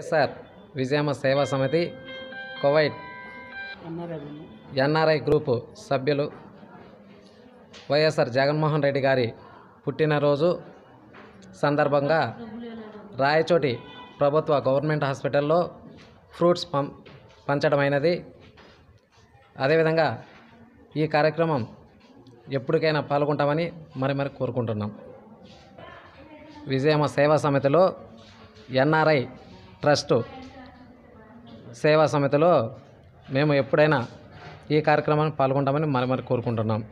SR విజయమ సేవా సమితి Kuwait NRI group సభ్యులు వైఎస్ఆర్ జగన్మోహన్ రెడ్డి గారి పుట్టినరోజు సందర్భంగా రాయచోటి ప్రభుత్వ గవర్నమెంట్ హాస్పిటల్లో ఫ్రూట్స్ పం పంచడమైనది అదేవిధంగా ఈ కార్యక్రమం ఎప్పటికైనా పాల్గొంటామని మరి మరి కోరుకుంటున్నాం విజయమ సేవా సమితిలో ఎన్ఆర్ఐ ట్రస్ట్ సేవా సమితిలో మేము ఎప్పుడైనా ఈ కార్యక్రమాన్ని పాల్గొంటామని మరి మరి కోరుకుంటున్నాం